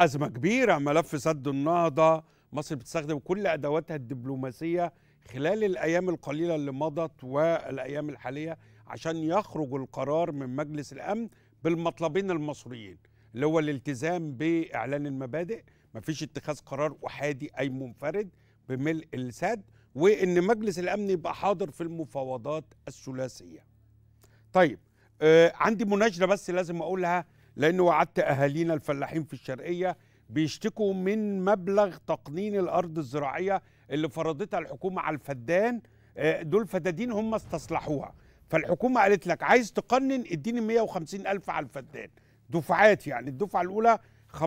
أزمة كبيرة ملف سد النهضة مصر بتستخدم كل أدواتها الدبلوماسية خلال الأيام القليلة اللي مضت والأيام الحالية عشان يخرج القرار من مجلس الأمن بالمطلبين المصريين اللي هو الالتزام بإعلان المبادئ مفيش اتخاذ قرار أحادي أي منفرد بملء السد وإن مجلس الأمن يبقى حاضر في المفاوضات الثلاثية طيب آه عندي مناشدة بس لازم أقولها لأنه وعدت أهالينا الفلاحين في الشرقية بيشتكوا من مبلغ تقنين الأرض الزراعية اللي فرضتها الحكومة على الفدان آه، دول فدادين هم استصلحوها فالحكومة قالت لك عايز تقنن اديني 150 ألف على الفدان دفعات يعني الدفعة الأولى 15%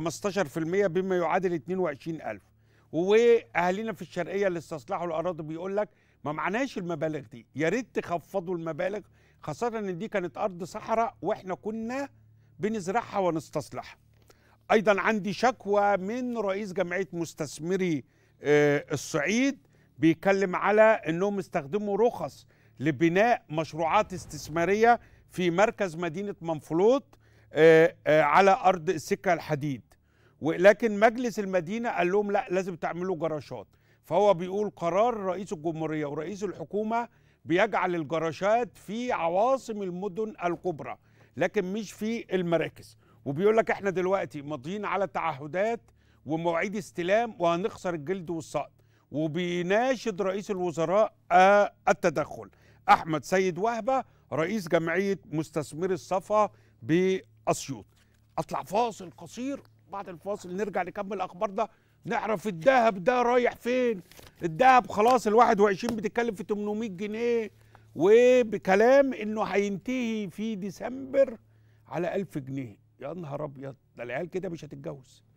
بما يعادل 22 ألف وأهالينا في الشرقية اللي استصلحوا الأراضي بيقول لك ما معناش المبالغ دي يا ريت تخفضوا المبالغ خاصة إن دي كانت أرض صحراء وإحنا كنا بنزرعها ونستصلح ايضا عندي شكوى من رئيس جمعيه مستثمري آه، الصعيد بيتكلم على انهم استخدموا رخص لبناء مشروعات استثماريه في مركز مدينه منفلوط آه، آه، على ارض السكه الحديد ولكن مجلس المدينه قال لهم لا لازم تعملوا جراشات فهو بيقول قرار رئيس الجمهوريه ورئيس الحكومه بيجعل الجراشات في عواصم المدن الكبرى لكن مش في المراكز وبيقول لك احنا دلوقتي ماضيين على تعهدات ومواعيد استلام وهنخسر الجلد والصقر وبيناشد رئيس الوزراء آه، التدخل احمد سيد وهبه رئيس جمعيه مستثمري الصفا باسيوط اطلع فاصل قصير بعد الفاصل نرجع نكمل الاخبار ده نعرف الذهب ده رايح فين الذهب خلاص ال21 بتتكلم في 800 جنيه وبكلام انه هينتهي في ديسمبر على 1000 جنيه يا نهار ابيض ده العيال كده مش هتتجوز